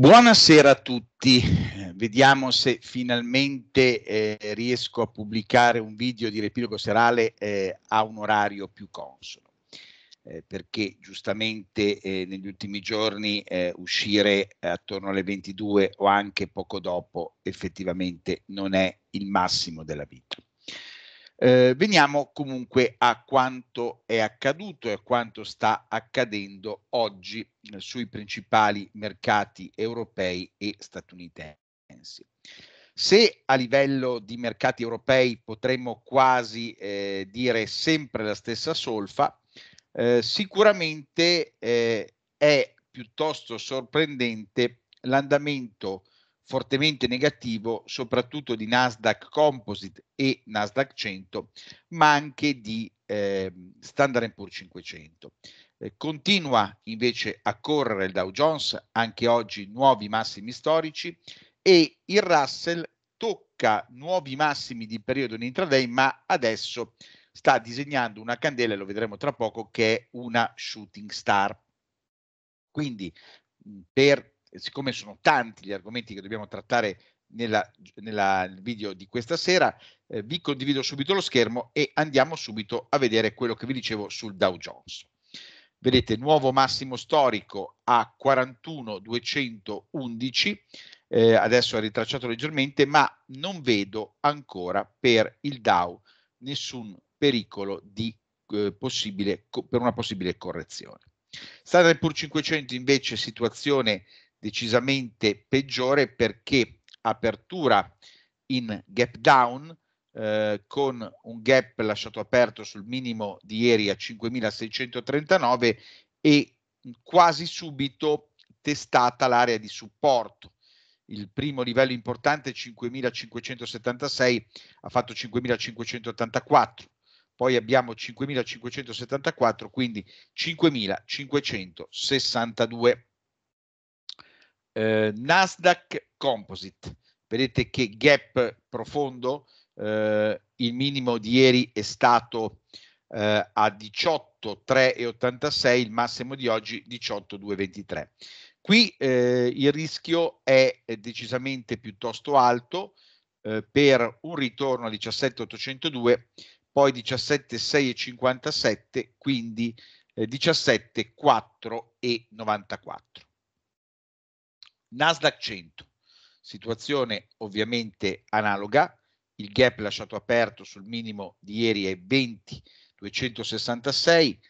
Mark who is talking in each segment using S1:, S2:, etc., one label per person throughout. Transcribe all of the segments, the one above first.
S1: Buonasera a tutti, vediamo se finalmente eh, riesco a pubblicare un video di Repilogo serale eh, a un orario più consono, eh, perché giustamente eh, negli ultimi giorni eh, uscire attorno alle 22 o anche poco dopo effettivamente non è il massimo della vita. Eh, veniamo comunque a quanto è accaduto e a quanto sta accadendo oggi eh, sui principali mercati europei e statunitensi. Se a livello di mercati europei potremmo quasi eh, dire sempre la stessa solfa, eh, sicuramente eh, è piuttosto sorprendente l'andamento fortemente negativo soprattutto di Nasdaq Composite e Nasdaq 100, ma anche di ehm, eh, Standard Poor's 500. continua invece a correre il Dow Jones, anche oggi nuovi massimi storici e il Russell tocca nuovi massimi di periodo in intraday, ma adesso sta disegnando una candela, e lo vedremo tra poco, che è una shooting star. Quindi per siccome sono tanti gli argomenti che dobbiamo trattare nel video di questa sera, eh, vi condivido subito lo schermo e andiamo subito a vedere quello che vi dicevo sul Dow Jones. Vedete, nuovo massimo storico a 41,211, eh, adesso è ritracciato leggermente, ma non vedo ancora per il Dow nessun pericolo di, eh, possibile, co- per una possibile correzione. Standard Poor's 500 invece situazione decisamente peggiore perché apertura in gap down eh, con un gap lasciato aperto sul minimo di ieri a 5639 e quasi subito testata l'area di supporto. Il primo livello importante 5576 ha fatto 5584 poi abbiamo 5.574, quindi 5.562. Eh, Nasdaq Composite, vedete che gap profondo, eh, il minimo di ieri è stato eh, a 18,386, il massimo di oggi 18,223. Qui eh, il rischio è decisamente piuttosto alto eh, per un ritorno a 17802, poi 17657, quindi 17,4 eh, e Nasdaq 100, situazione ovviamente analoga, il gap lasciato aperto sul minimo di ieri è 20,266,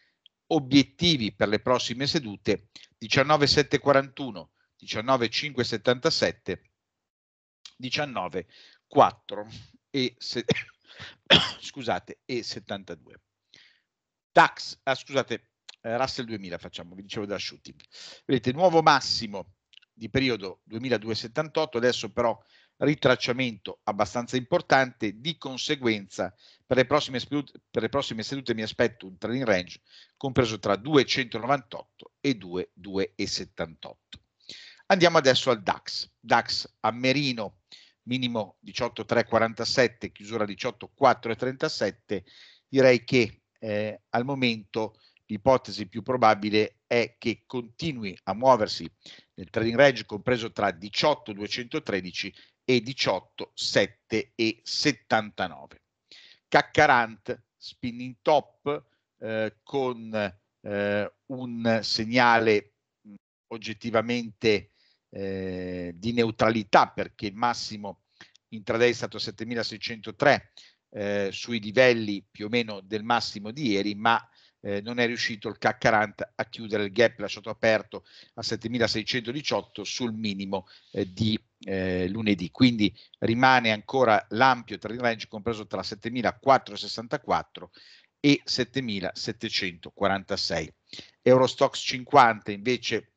S1: obiettivi per le prossime sedute 19,741, 19,577, 19,4 e, se, scusate, e 72. DAX, ah, scusate, eh, Russell 2000 facciamo, vi dicevo da shooting. Vedete, nuovo massimo di periodo 2278, adesso però ritracciamento abbastanza importante, di conseguenza per le prossime, per le prossime sedute mi aspetto un trading range compreso tra 298 e 2278. Andiamo adesso al DAX. DAX a Merino, minimo 18,347, chiusura 18,437. Direi che eh, al momento l'ipotesi più probabile è che continui a muoversi nel trading range compreso tra 18,213 e 18,779. Caccarant spinning top eh, con eh, un segnale mm, oggettivamente eh, di neutralità perché il massimo intraday è stato 7603 eh, sui livelli più o meno del massimo di ieri, ma eh, non è riuscito il CAC 40 a chiudere il gap lasciato aperto a 7.618 sul minimo eh, di eh, lunedì, quindi rimane ancora l'ampio trading range compreso tra 7.464 e 7.746. Eurostox 50 invece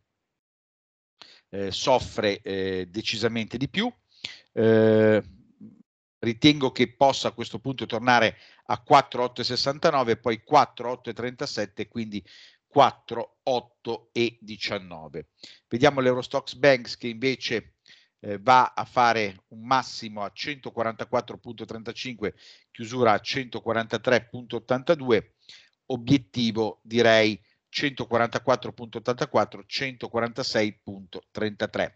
S1: eh, soffre eh, decisamente di più eh, ritengo che possa a questo punto tornare a 4,869 e poi 4,837, quindi 4,819. Vediamo l'Eurostox Banks che invece eh, va a fare un massimo a 144.35, chiusura a 143.82, obiettivo direi 144.84, 146.33.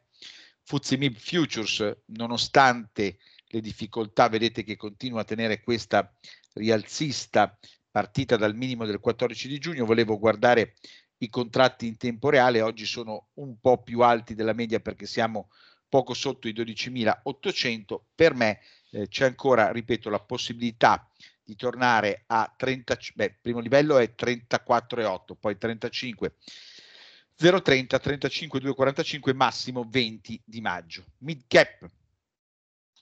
S1: Fuzzi MIB Futures, nonostante le difficoltà, vedete che continua a tenere questa rialzista partita dal minimo del 14 di giugno, volevo guardare i contratti in tempo reale, oggi sono un po' più alti della media perché siamo poco sotto i 12.800, per me eh, c'è ancora, ripeto, la possibilità di tornare a 30, beh, primo livello è 34,8, poi 35, 0,30, 35, 2,45, massimo 20 di maggio. Mid cap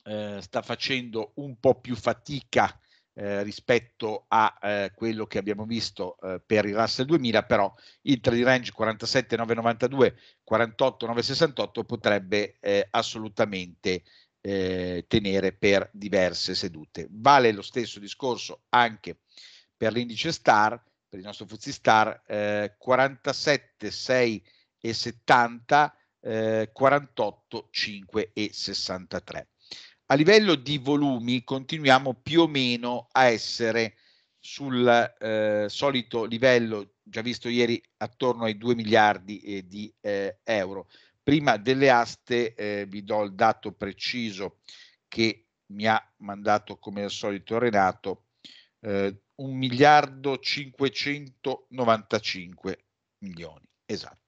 S1: eh, sta facendo un po' più fatica eh, rispetto a eh, quello che abbiamo visto eh, per il Russell 2000, però il trade range 47,992, 48,968 potrebbe eh, assolutamente eh, tenere per diverse sedute. Vale lo stesso discorso anche per l'indice STAR, per il nostro Fuzzi STAR, 47,6 e 70, 48, 5 e 63. A livello di volumi continuiamo più o meno a essere sul eh, solito livello già visto ieri attorno ai 2 miliardi eh, di eh, euro. Prima delle aste eh, vi do il dato preciso che mi ha mandato come al solito Renato, 1 eh, miliardo 595 milioni, esatto.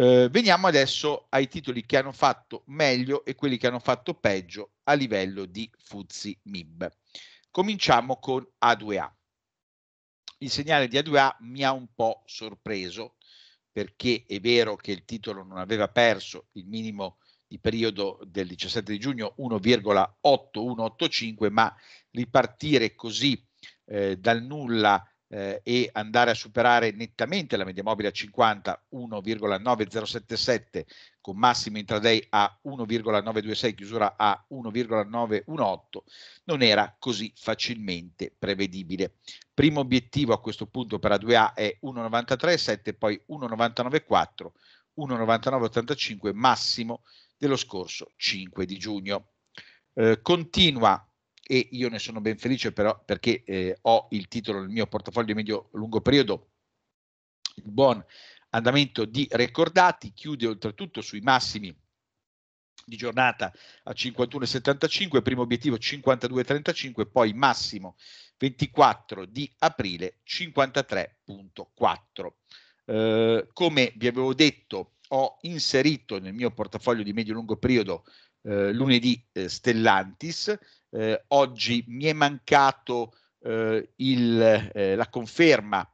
S1: Eh, veniamo adesso ai titoli che hanno fatto meglio e quelli che hanno fatto peggio a livello di Fuzzi MIB. Cominciamo con A2A. Il segnale di A2A mi ha un po' sorpreso perché è vero che il titolo non aveva perso il minimo di periodo del 17 di giugno 1,8185, ma ripartire così eh, dal nulla eh, e andare a superare nettamente la media mobile a 50, 1,9077 con massimo intraday a 1,926, chiusura a 1,918, non era così facilmente prevedibile. Primo obiettivo a questo punto per A2A è 1,937, poi 1,994, 1,9985 massimo dello scorso 5 di giugno. Eh, continua e io ne sono ben felice però perché eh, ho il titolo nel mio portafoglio medio-lungo periodo, il buon andamento di ricordati chiude oltretutto sui massimi di giornata a 51,75, primo obiettivo 52,35, poi massimo 24 di aprile 53,4. Eh, come vi avevo detto, ho inserito nel mio portafoglio di medio-lungo periodo eh, lunedì eh, Stellantis, eh, oggi mi è mancato eh, il, eh, la conferma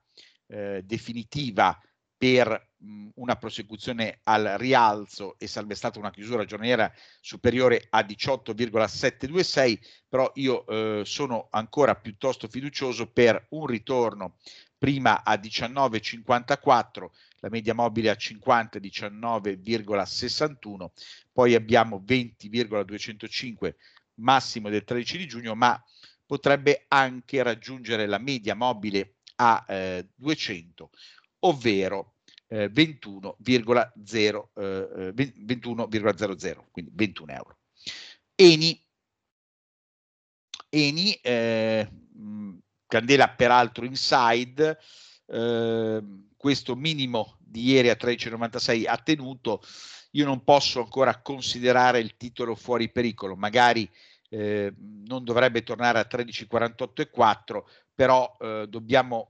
S1: eh, definitiva per mh, una prosecuzione al rialzo e sarebbe stata una chiusura giornaliera superiore a 18,726, però io eh, sono ancora piuttosto fiducioso per un ritorno prima a 19,54, la media mobile a 50, 19,61, poi abbiamo 20,205 massimo del 13 di giugno, ma potrebbe anche raggiungere la media mobile a eh, 200, ovvero eh, 21,000, eh, 21 eh, quindi 21 euro. Eni, Eni mh, eh, mm, candela peraltro inside, eh, questo minimo di ieri a 13,96 ha tenuto, io non posso ancora considerare il titolo fuori pericolo, magari eh, non dovrebbe tornare a 13,48 13,48,4, però eh, dobbiamo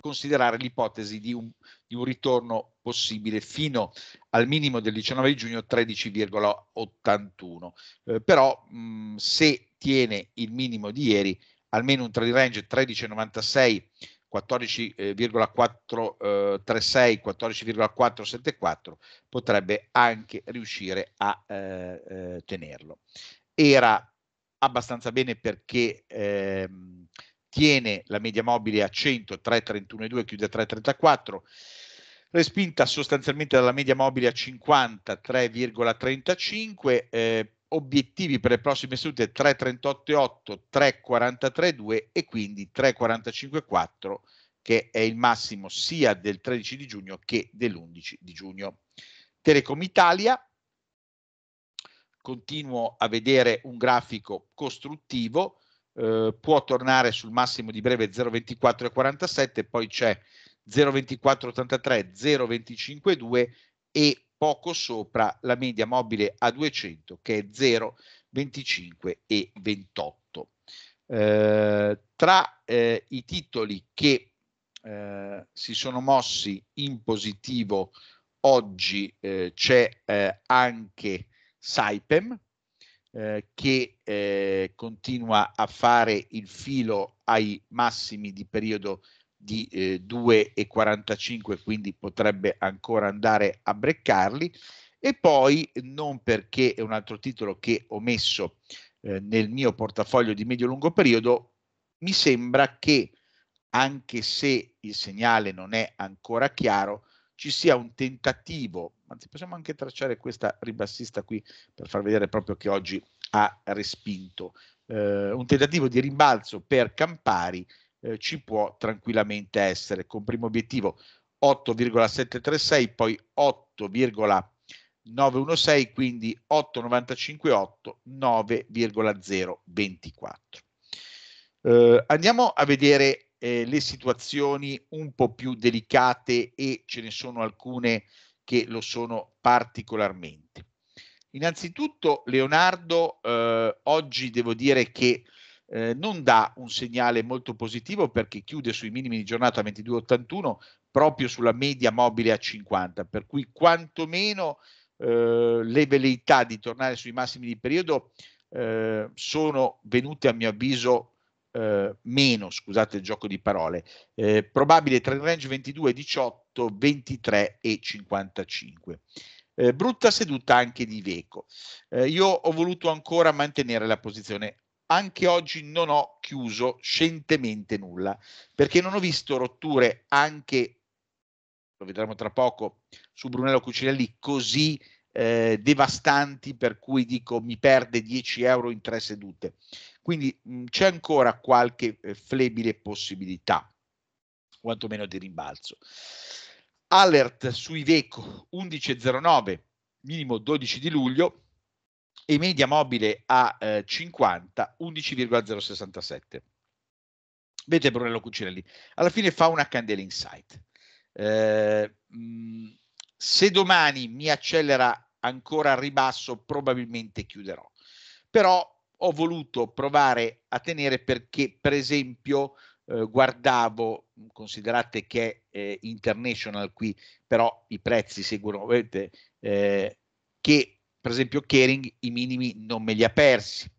S1: considerare l'ipotesi di un, di un, ritorno possibile fino al minimo del 19 giugno 13,81. Eh, però mh, se tiene il minimo di ieri, almeno un trade range 13,96 14,436, 14,474, eh, eh, potrebbe anche riuscire a eh, eh, tenerlo. Era abbastanza bene perché ehm, tiene la media mobile a 100, 3,31,2, chiude a 3,34, respinta sostanzialmente dalla media mobile a 50, 3,35, eh, obiettivi per le prossime sedute 3.38.8, 3.43.2 e quindi 3.45.4 che è il massimo sia del 13 di giugno che dell'11 di giugno. Telecom Italia, continuo a vedere un grafico costruttivo, eh, può tornare sul massimo di breve 0,24,47, poi c'è 0,24,83, 0,25,2 e poco sopra la media mobile a 200 che è 0, 25 e 28. Eh, tra eh, i titoli che eh, si sono mossi in positivo oggi eh, c'è eh, anche Saipem eh, che continua a fare il filo ai massimi di periodo di eh, 2,45 quindi potrebbe ancora andare a breccarli e poi non perché è un altro titolo che ho messo eh, nel mio portafoglio di medio-lungo periodo mi sembra che anche se il segnale non è ancora chiaro ci sia un tentativo anzi possiamo anche tracciare questa ribassista qui per far vedere proprio che oggi ha respinto eh, un tentativo di rimbalzo per Campari eh, ci può tranquillamente essere, con primo obiettivo 8,736, poi 8,916, quindi 8,958, 9,024. Eh, andiamo a vedere eh, le situazioni un po' più delicate e ce ne sono alcune che lo sono particolarmente. Innanzitutto Leonardo, eh, oggi devo dire che eh, non dà un segnale molto positivo perché chiude sui minimi di giornata 22,81 proprio sulla media mobile a 50, per cui quantomeno eh, le veleità di tornare sui massimi di periodo eh, sono venute a mio avviso eh, meno, scusate il gioco di parole, eh, probabile tra il range 22, 18, 23 e 55. Eh, brutta seduta anche di Veco. Eh, io ho voluto ancora mantenere la posizione anche oggi non ho chiuso scientemente nulla, perché non ho visto rotture anche, lo vedremo tra poco, su Brunello Cucinelli così eh, devastanti per cui dico mi perde 10 euro in tre sedute. Quindi mh, c'è ancora qualche eh, flebile possibilità, quantomeno di rimbalzo. Alert sui Veco 11.09, minimo 12 di luglio, e media mobile a eh, 50, 11,067. Vedete Brunello Cucinelli, alla fine fa una candela insight. Eh, mm, se domani mi accelera ancora al ribasso, probabilmente chiuderò. Però ho voluto provare a tenere perché, per esempio, eh, guardavo, considerate che eh, international qui, però i prezzi seguono, vedete, eh, che per esempio Kering i minimi non me li ha persi,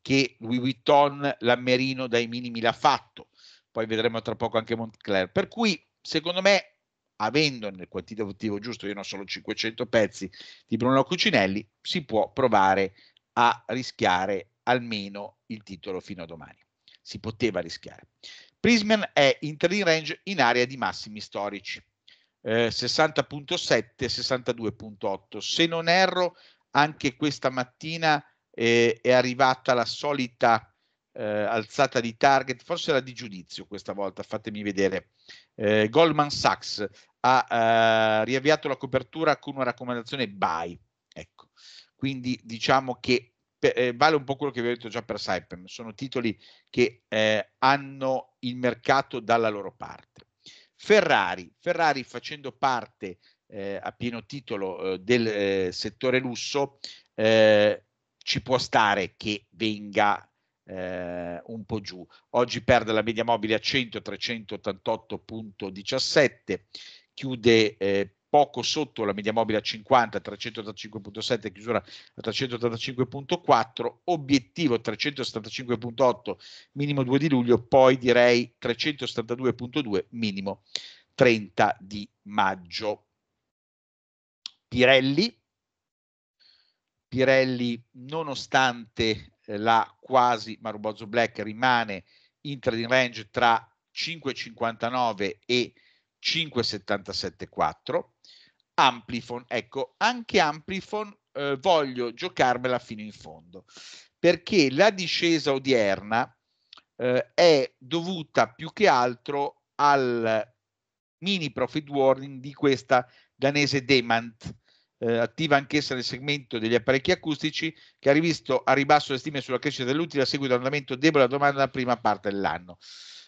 S1: che Louis Vuitton l'Ammerino dai minimi l'ha fatto, poi vedremo tra poco anche Montclair. Per cui, secondo me, avendo nel quantitativo giusto, io non solo 500 pezzi di Bruno Cucinelli, si può provare a rischiare almeno il titolo fino a domani. Si poteva rischiare. Prisman è in trading range in area di massimi storici. 60.7, eh, 62.8. Se non erro, anche questa mattina eh, è arrivata la solita eh, alzata di target, forse era di giudizio questa volta, fatemi vedere. Eh, Goldman Sachs ha eh, riavviato la copertura con una raccomandazione buy. Ecco. Quindi diciamo che eh, vale un po' quello che vi ho detto già per Saipem, sono titoli che eh, hanno il mercato dalla loro parte. Ferrari, Ferrari facendo parte eh, a pieno titolo eh, del eh, settore lusso, eh, ci può stare che venga eh, un po' giù. Oggi perde la media mobile a 100, 388.17, chiude poco sotto la media mobile a 50, 385.7, chiusura a 385.4, obiettivo 375.8, minimo 2 di luglio, poi direi 372.2, minimo 30 di maggio. Pirelli. Pirelli, nonostante eh, la quasi Marubozzo Black, rimane in trading range tra 5,59 e 5,77,4. Amplifon, ecco, anche Amplifon eh, voglio giocarmela fino in fondo, perché la discesa odierna eh, è dovuta più che altro al mini profit warning di questa danese Demant eh, attiva anch'essa nel segmento degli apparecchi acustici, che ha rivisto a ribasso le stime sulla crescita dell'utile a seguito dell'andamento debole della domanda nella prima parte dell'anno.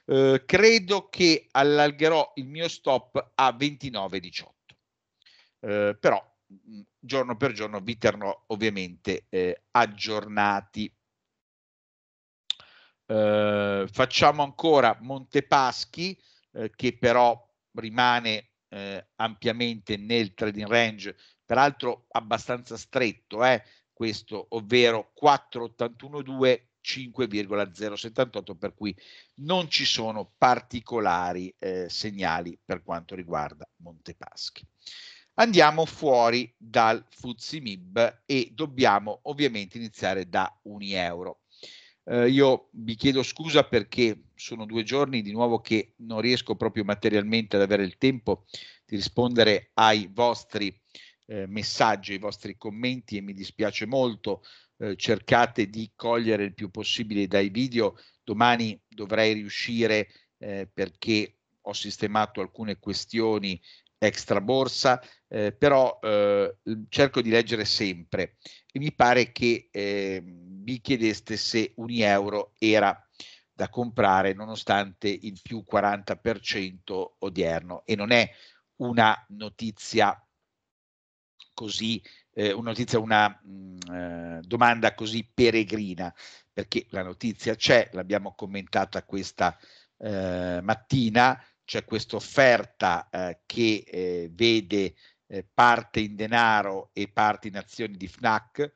S1: Eh, credo che allargherò il mio stop a 29,18. Eh, però mm, giorno per giorno vi terrò ovviamente eh, aggiornati. Eh, facciamo ancora Montepaschi eh, che però rimane eh, ampiamente nel trading range peraltro abbastanza stretto, eh, questo, ovvero 4,812 5,078 per cui non ci sono particolari eh, segnali per quanto riguarda Montepaschi. Andiamo fuori dal Fuzimib e dobbiamo ovviamente iniziare da Unieuro. Eh, io vi chiedo scusa perché sono due giorni di nuovo che non riesco proprio materialmente ad avere il tempo di rispondere ai vostri eh, messaggi, i vostri commenti e mi dispiace molto, eh, cercate di cogliere il più possibile dai video, domani dovrei riuscire eh, perché ho sistemato alcune questioni extra borsa, eh, però eh, cerco di leggere sempre e mi pare che eh, mi chiedeste se un euro era da comprare nonostante il più 40% odierno e non è una notizia così, eh, una, notizia, una mh, mm, eh, domanda così peregrina, perché la notizia c'è, l'abbiamo commentata questa eh, mattina, c'è questa offerta eh, che eh, vede eh, parte in denaro e parte in azioni di FNAC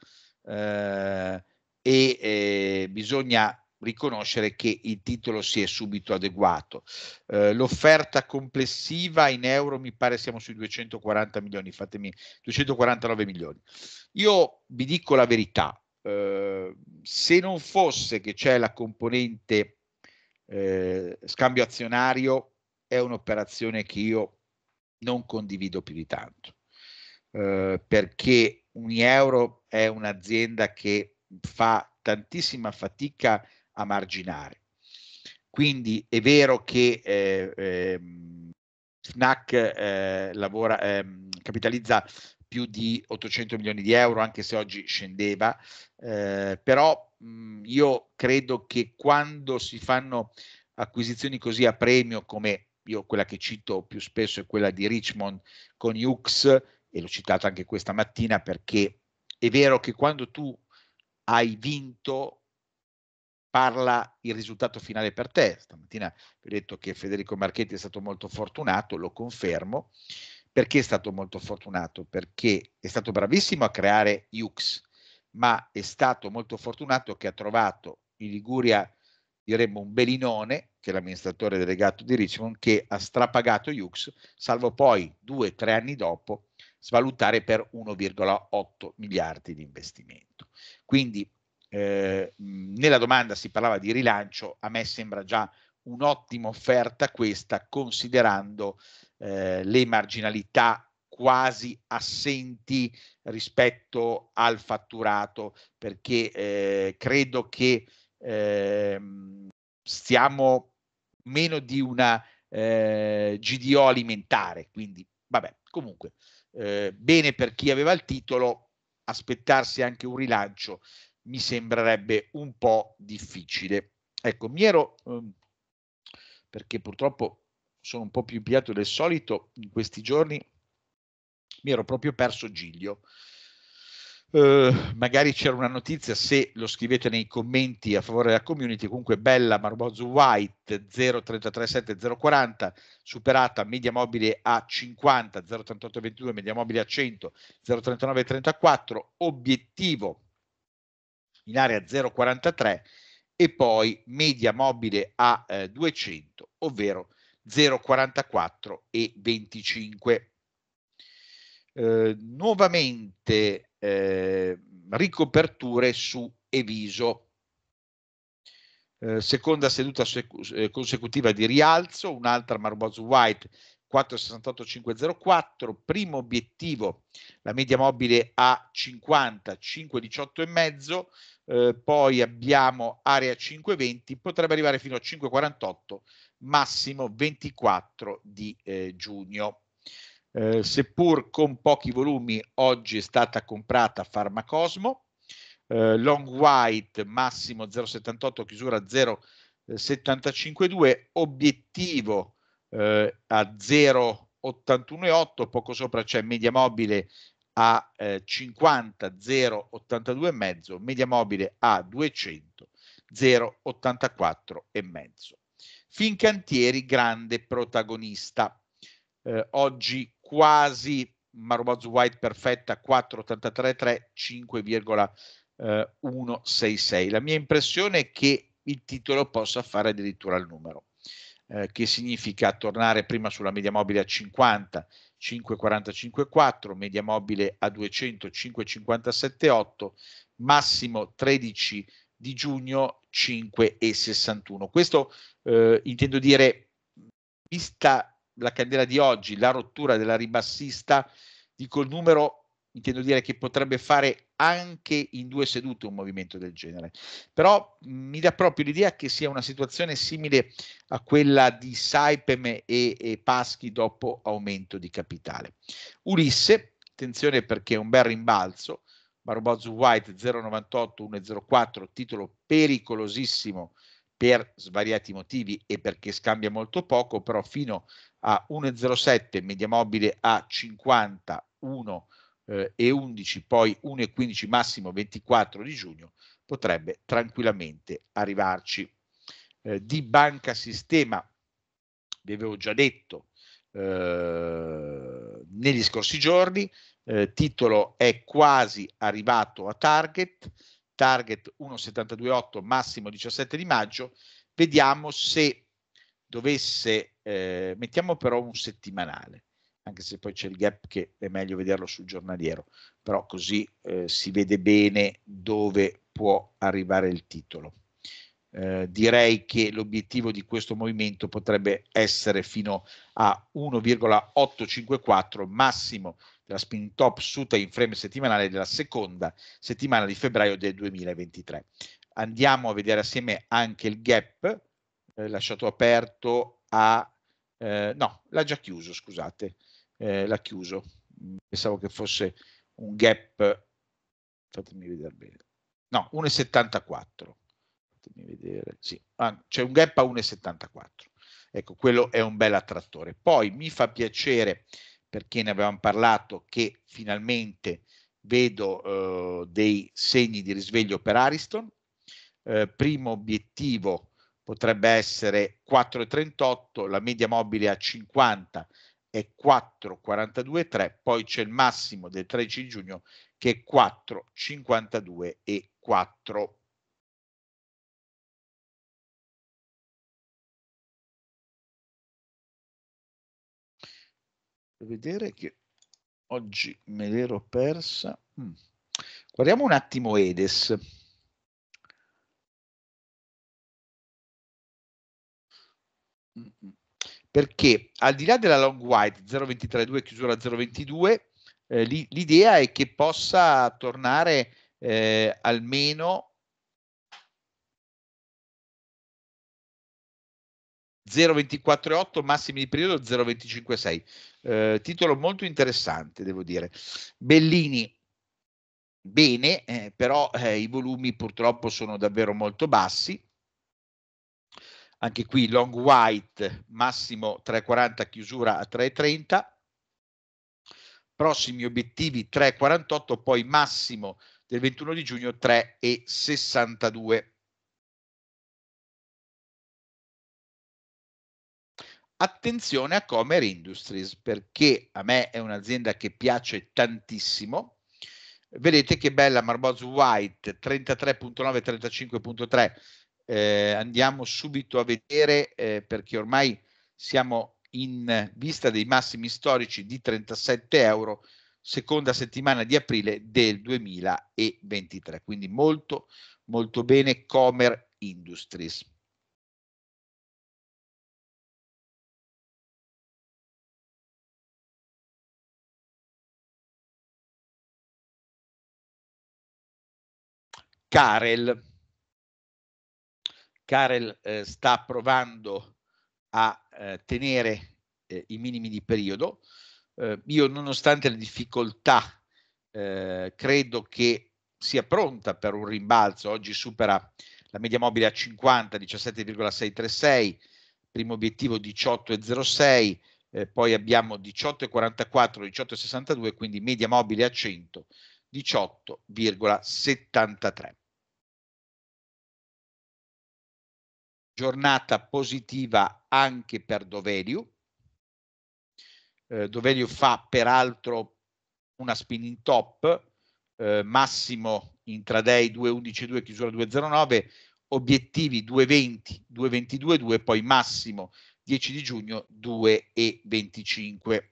S1: e bisogna riconoscere che il titolo si è subito adeguato. Eh, l'offerta complessiva in euro mi pare siamo sui 240 milioni, fatemi 249 milioni. Io vi dico la verità, eh, se non fosse che c'è la componente eh, scambio azionario, è un'operazione che io non condivido più di tanto, eh, perché Unieuro è un'azienda che fa tantissima fatica a a marginare. Quindi è vero che eh, eh, Fnac eh, lavora, ehm, capitalizza più di 800 milioni di euro, anche se oggi scendeva, eh, però mh, mhmm, io credo che quando si fanno acquisizioni così a premio come io quella che cito più spesso è quella di Richmond con Ux, e l'ho citata anche questa mattina perché è vero che quando tu hai vinto parla il risultato finale per te. Stamattina vi ho detto che Federico Marchetti è stato molto fortunato, lo confermo. Perché è stato molto fortunato? Perché è stato bravissimo a creare Iux, ma è stato molto fortunato che ha trovato in Liguria, diremmo, un Belinone, che è l'amministratore delegato di Richmond, che ha strapagato Iux, salvo poi due, o tre anni dopo svalutare per 1,8 miliardi di investimento. Quindi eh, nella domanda si parlava di rilancio, a me sembra già un'ottima offerta questa considerando eh, le marginalità quasi assenti rispetto al fatturato perché eh, credo che eh, stiamo meno di una eh, GDO alimentare quindi vabbè comunque eh, bene per chi aveva il titolo aspettarsi anche un rilancio mi sembrerebbe un po' difficile. Ecco, mi ero, ehm, perché purtroppo sono un po' più impiato del solito in questi giorni, mi ero proprio perso Giglio. Eh, magari c'era una notizia se lo scrivete nei commenti a favore della community comunque bella Marbozzo White 0337 040 superata media mobile a 50 088 22 media mobile a 100 039 34 obiettivo in area 0,43 e poi media mobile a eh, 200, ovvero 0,44 e 25. Eh, nuovamente eh, ricoperture su Eviso. Eh, seconda seduta eh, consecutiva di rialzo, un'altra Marbozzo White 4,68504, primo obiettivo la media mobile a 50, 518 5,18,5, eh, poi abbiamo area 5,20, potrebbe arrivare fino a 5,48, massimo 24 di eh, giugno. Eh, seppur con pochi volumi, oggi è stata comprata Farmacosmo, eh, Long White massimo 0,78, chiusura 0,75,2, eh, obiettivo eh, a 0,81,8, poco sopra c'è media mobile a eh, 50, mezzo, media mobile a 200, 0,84,5. Fincantieri, grande protagonista. Eh, oggi quasi Marobaz White perfetta 4,83,3, 5,166. Eh, La mia impressione è che il titolo possa fare addirittura il numero eh, che significa tornare prima sulla media mobile a 50, 5,45,4, media mobile a 200, 5,57,8, massimo 13 di giugno 5,61. Questo eh, intendo dire, vista la candela di oggi, la rottura della ribassista, dico il numero intendo dire che potrebbe fare anche in due sedute un movimento del genere. Però mhmm, mi dà proprio l'idea che sia una situazione simile a quella di Saipem e, e Paschi dopo aumento di capitale. Ulisse, attenzione perché è un bel rimbalzo, Marobozu White 0,98, 1,04, titolo pericolosissimo per svariati motivi e perché scambia molto poco, però fino a 1,07, media mobile a 50, eh, e 11, poi 1 e 15 massimo 24 di giugno, potrebbe tranquillamente arrivarci. Eh, di banca sistema, vi avevo già detto eh, negli scorsi giorni, eh, titolo è quasi arrivato a target, target 1,728 massimo 17 di maggio, vediamo se dovesse, eh, mettiamo però un settimanale, anche se poi c'è il gap che è meglio vederlo sul giornaliero, però così eh, si vede bene dove può arrivare il titolo. Eh, direi che l'obiettivo di questo movimento potrebbe essere fino a 1,854 massimo della spin top su time frame settimanale della seconda settimana di febbraio del 2023. Andiamo a vedere assieme anche il gap eh, lasciato aperto a eh, no, l'ha già chiuso, scusate eh, l'ha chiuso. Mm, pensavo che fosse un gap, fatemi vedere bene, no, 1,74. Fatemi vedere, sì, ah, c'è un gap a 1,74. Ecco, quello è un bel attrattore. Poi mi fa piacere, perché ne avevamo parlato, che finalmente vedo eh, dei segni di risveglio per Ariston. Eh, primo obiettivo potrebbe essere 4,38, la media mobile a 50, è 4,42,3, poi c'è il massimo del 13 giugno
S2: che è 4,52 e 4. Vedere che oggi me l'ero persa. Mm. Guardiamo un attimo Edes. Mm -mm perché al di
S1: là della long white 0.23.2 chiusura 0.22 eh, l'idea è che possa tornare eh, almeno 0.24.8 massimi di periodo 0.25.6 eh, titolo molto interessante devo dire Bellini bene eh, però eh, i volumi purtroppo sono davvero molto bassi anche qui long white massimo 3,40 chiusura a 3,30 prossimi obiettivi 3,48 poi massimo del 21 di giugno 3,62 attenzione a Comer Industries perché a me è un'azienda che piace tantissimo vedete che bella Marboz White 33.9 35.3 eh, andiamo subito a vedere eh, perché ormai siamo in vista dei massimi storici di 37 euro seconda settimana di aprile
S2: del 2023 quindi molto molto bene Comer Industries Carel
S1: Karel eh, sta provando a eh, tenere eh, i minimi di periodo. Eh, io, nonostante le difficoltà, eh, credo che sia pronta per un rimbalzo. Oggi supera la media mobile a 50, 17,636, primo obiettivo 18,06. Eh, poi abbiamo 18,44, 18,62, quindi media mobile a 100, 18,73. giornata positiva anche per Dovelio. Eh, Dovelio fa peraltro una spinning top, eh, massimo intraday 2.11.2, chiusura 2.09, obiettivi 2.20, 2.22.2, poi massimo 10 di giugno
S2: 2.25.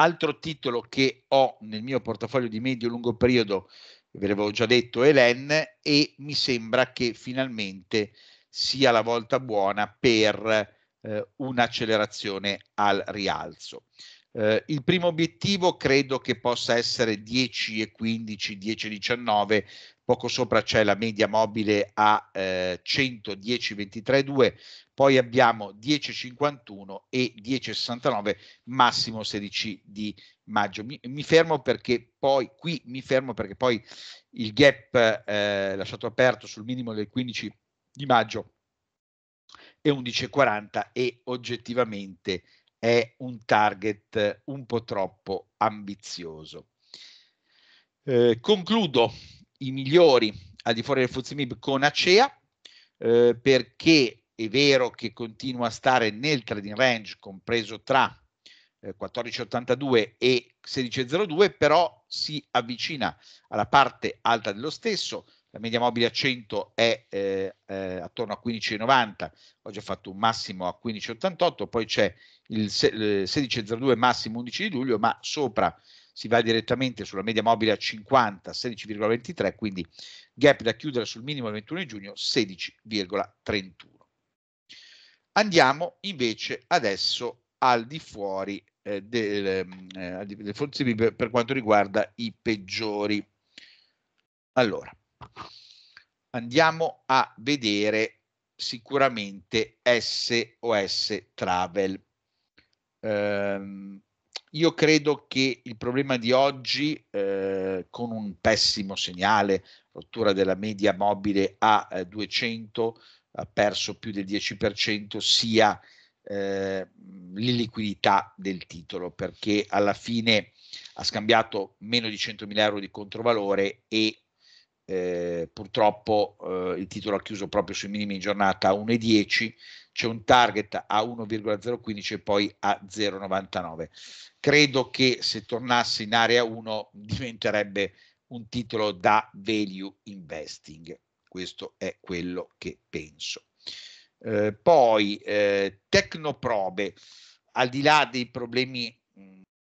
S2: Altro titolo che ho nel mio
S1: portafoglio di medio-lungo e periodo, ve l'avevo già detto, è l'EN e mi sembra che finalmente sia la volta buona per eh, un'accelerazione al rialzo. Eh, il primo obiettivo credo che possa essere 10 e 15, 10 e 19, poco sopra c'è la media mobile a eh, 110 23 2, poi abbiamo 10,51 e 10,69, massimo 16 di maggio. Mi, mi, fermo perché poi, qui mi fermo perché poi il gap eh, lasciato aperto sul minimo del 15 di maggio è 11,40 e oggettivamente è un target un po' troppo ambizioso. Eh, concludo i migliori al di fuori del Fuzimib con Acea eh, perché è vero che continua a stare nel trading range compreso tra eh, 14,82 e 16,02 però si avvicina alla parte alta dello stesso la media mobile a 100 è eh, eh, attorno a 15,90, oggi ha fatto un massimo a 15,88, poi c'è il, il 16,02 massimo 11 di luglio, ma sopra si va direttamente sulla media mobile a 50, 16,23, quindi gap da chiudere sul minimo il 21 giugno, 16,31. Andiamo invece adesso al di fuori eh, del, ehm, eh, del per quanto riguarda i peggiori. Allora, Andiamo a vedere sicuramente SOS Travel. Eh, io credo che il problema di oggi, eh, con un pessimo segnale, rottura della media mobile a eh, 200, ha perso più del 10%, sia eh, l'illiquidità del titolo, perché alla fine ha scambiato meno di 100.000 euro di controvalore e eh, purtroppo eh, il titolo ha chiuso proprio sui minimi in giornata a 1,10, c'è un target a 1,015 e poi a 0,99. Credo che se tornasse in area 1 diventerebbe un titolo da value investing, questo è quello che penso. Eh, poi eh, Tecnoprobe, al di là dei problemi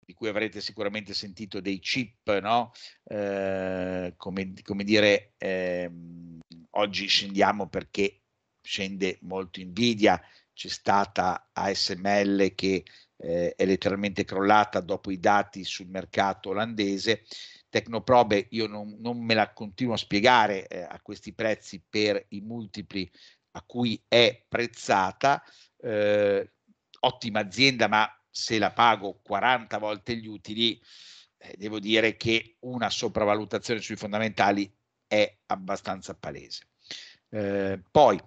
S1: di cui avrete sicuramente sentito dei chip, no? eh, come, come, dire, ehm, oggi scendiamo perché scende molto Nvidia, c'è stata ASML che eh, è letteralmente crollata dopo i dati sul mercato olandese. Tecnoprobe io non, non me la continuo a spiegare eh, a questi prezzi per i multipli a cui è prezzata, eh, ottima azienda ma se la pago 40 volte gli utili, eh, devo dire che una sopravvalutazione sui fondamentali è abbastanza palese. Eh, poi,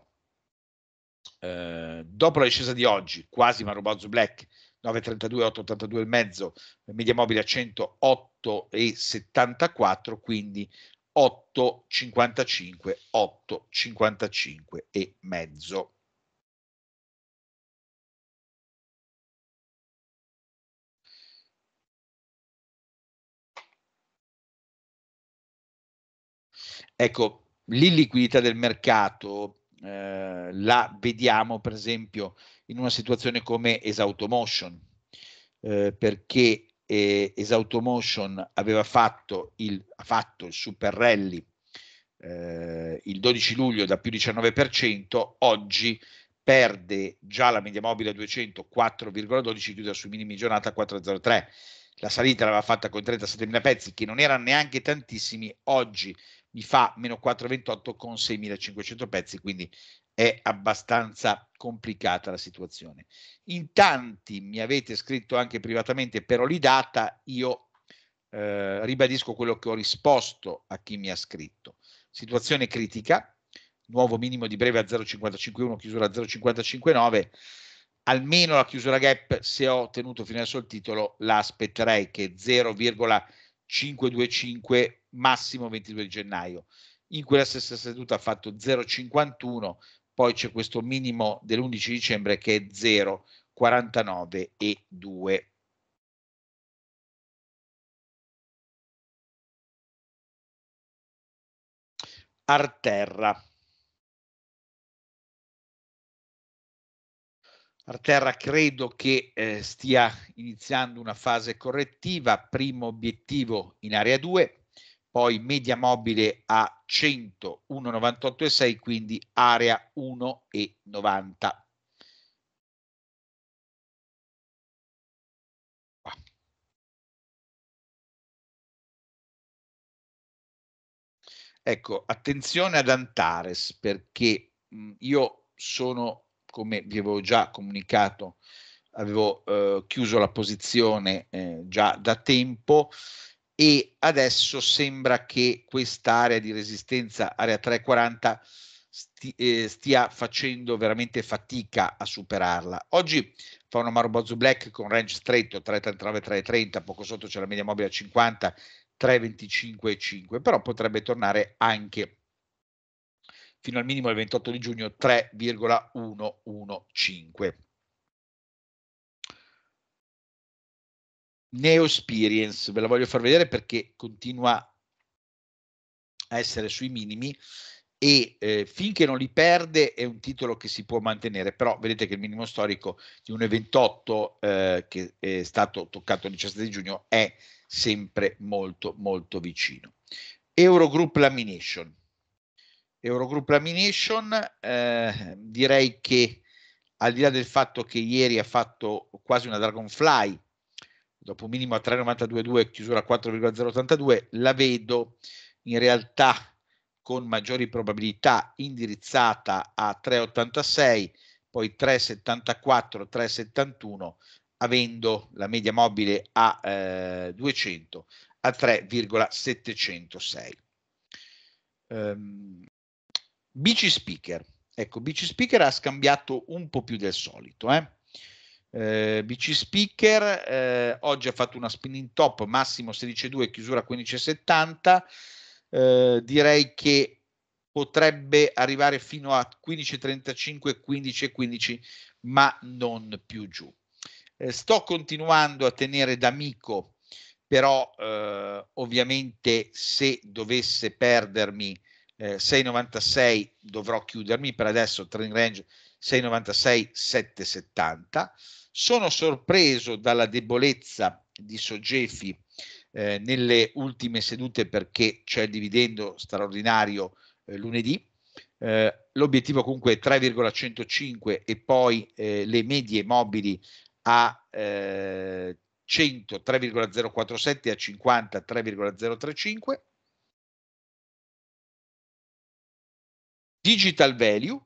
S1: eh, dopo la discesa di oggi, quasi Marubozzo Black 9,32, 8,82,5, media mobile a 108,74, quindi 8,55, 8,55
S2: e mezzo. Ecco, l'illiquidità del
S1: mercato eh, la vediamo per esempio in una situazione come Esautomotion, eh, perché eh, Esautomotion aveva fatto il, fatto il super rally eh, il 12 luglio da più 19%, oggi perde già la media mobile a 200, 4,12, chiusa sui minimi giornata 4,03. La salita l'aveva fatta con 37.000 pezzi, che non erano neanche tantissimi, oggi mi fa meno 4,28 con 6.500 pezzi, quindi è abbastanza complicata la situazione. In tanti mi avete scritto anche privatamente però per data, io eh, ribadisco quello che ho risposto a chi mi ha scritto. Situazione critica, nuovo minimo di breve a 0,551, chiusura a 0,559, almeno la chiusura gap, se ho tenuto fino adesso il titolo, la aspetterei che 0,5 525 massimo 22 gennaio. In quella stessa seduta ha fatto 0,51, poi c'è questo minimo dell'11 dicembre che è 0,49
S2: e 2. Arterra. Arterra credo
S1: che eh, stia iniziando una fase correttiva, primo obiettivo in area 2, poi media mobile a 100, 1,98,6, quindi
S2: area 1,90. Ecco, attenzione ad Antares
S1: perché mh, io sono come vi avevo già comunicato, avevo eh, chiuso la posizione eh, già da tempo e adesso sembra che quest'area di resistenza, area 340, sti, eh, stia facendo veramente fatica a superarla. Oggi fa una Amaro Black con range stretto 339-330, poco sotto c'è la media mobile a 50, 325,5, però potrebbe tornare anche fino al minimo del 28 di giugno 3,115. Neo Experience, ve la voglio far vedere perché continua a essere sui minimi e eh, finché non li perde è un titolo che si può mantenere, però vedete che il minimo storico di 1,28 eh, che è stato toccato il 17 di giugno è sempre molto molto vicino. Eurogroup Lamination, Eurogroup Lamination, eh, direi che al di là del fatto che ieri ha fatto quasi una Dragonfly, dopo minimo a 3,92,2 chiusura a 4,082, la vedo in realtà con maggiori probabilità indirizzata a 3,86, poi 3,74, 3,71, avendo la media mobile a eh, 200 a 3,706. Um, BC Speaker. Ecco, BC Speaker ha scambiato un po' più del solito. Eh? Eh, BC Speaker eh, oggi ha fatto una spinning top massimo 16,2 chiusura 15,70 eh, direi che potrebbe arrivare fino a 15,35 15,15 ma non più giù eh, sto continuando a tenere d'amico però eh, ovviamente se dovesse perdermi 6,96 eh, dovrò chiudermi per adesso trading range 6,96 7,70 sono sorpreso dalla debolezza di Sogefi eh, nelle ultime sedute perché c'è il dividendo straordinario eh, lunedì eh, l'obiettivo comunque è 3,105 e poi eh, le medie mobili a 100 3,047 a 50
S2: 3,035 digital value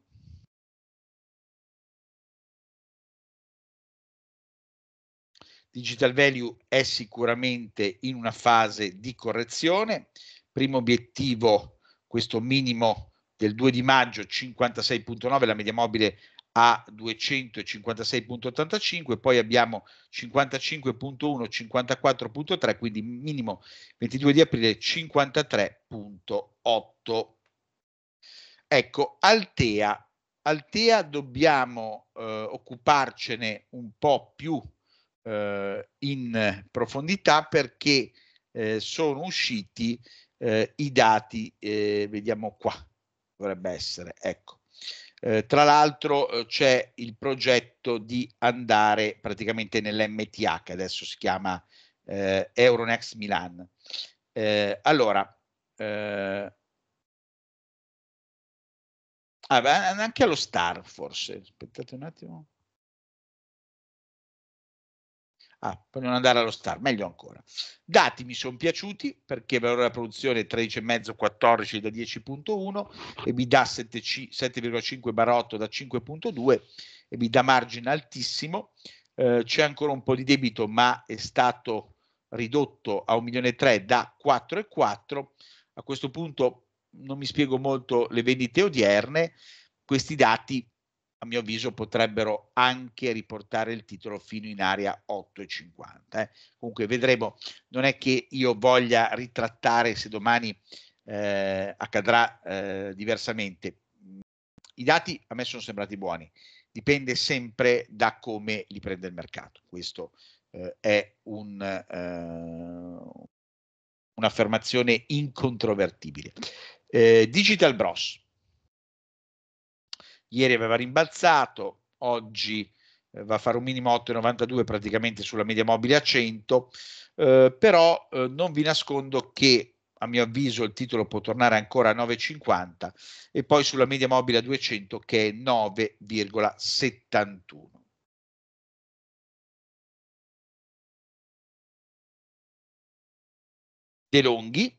S2: Digital value è sicuramente in una fase di
S1: correzione. Primo obiettivo, questo minimo del 2 di maggio 56.9, la media mobile a 256.85, poi abbiamo 55.1, 54.3, quindi minimo 22 di aprile 53.8. Ecco, Altea. Altea dobbiamo eh, occuparcene un po' più eh, in profondità perché eh, sono usciti eh, i dati, eh, vediamo qua, dovrebbe essere, ecco. Eh, tra l'altro c'è il progetto di andare praticamente nell'MTA che adesso si chiama Euronext Milan.
S2: allora, eh, Ah, beh, anche allo Star, forse. Aspettate un attimo.
S1: Ah, per non andare allo star, meglio ancora. Dati mi sono piaciuti perché valore della produzione è 13,5, 14 da 10.1 e mi dà 7,5 barotto da 5.2 e mi dà margine altissimo. Eh, c'è ancora un po' di debito, ma è stato ridotto a 1.3 da 4,4. A questo punto non mi spiego molto le vendite odierne, questi dati a mio avviso potrebbero anche riportare il titolo fino in area 8,50. Eh. Comunque vedremo, non è che io voglia ritrattare se domani eh, accadrà eh, diversamente. I dati a me sono sembrati buoni, dipende sempre da come li prende il mercato. Questo eh, è un, eh, un'affermazione incontrovertibile. Eh, Digital Bros. Ieri aveva rimbalzato, oggi eh, va a fare un minimo 8,92 praticamente sulla media mobile a 100, eh, però eh, non vi nascondo che a mio avviso il titolo può tornare ancora a 9,50 e poi sulla media mobile a
S2: 200 che è 9,71. De Longhi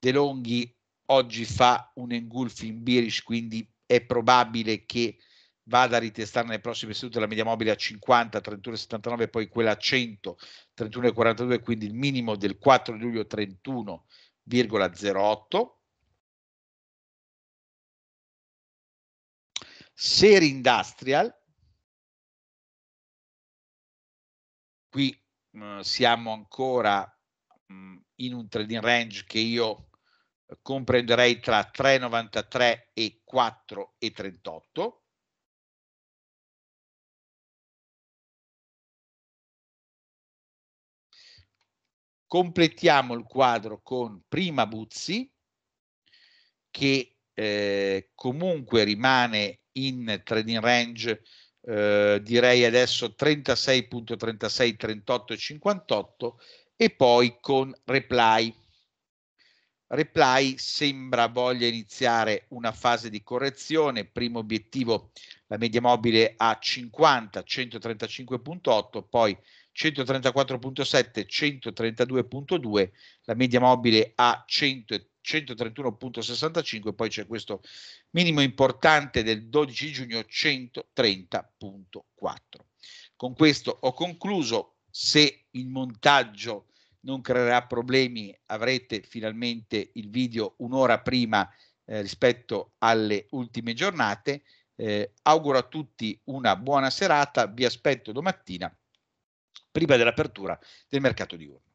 S2: De Longhi oggi
S1: fa un engulfing bearish, quindi è probabile che vada a ritestare nelle prossime sedute la media mobile a 50, 31,79 poi quella a 100, 31,42, quindi il minimo del 4 luglio 31,08.
S2: Seri Industrial, qui mh, mm, siamo
S1: ancora mh, mm, in un trading range che io comprenderei tra
S2: 3,93 e 4,38. Completiamo il quadro con prima Buzzi
S1: che eh, comunque rimane in trading range eh, direi adesso 36.36, 38 58 e poi con reply Reply sembra voglia iniziare una fase di correzione, primo obiettivo la media mobile a 50, 135.8, poi 134.7, 132.2, la media mobile a 100, 131.65, poi c'è questo minimo importante del 12 giugno 130.4. Con questo ho concluso, se il montaggio non creerà problemi, avrete finalmente il video un'ora prima eh, rispetto alle ultime giornate. Eh, auguro a tutti una buona serata, vi aspetto domattina prima dell'apertura del mercato diurno.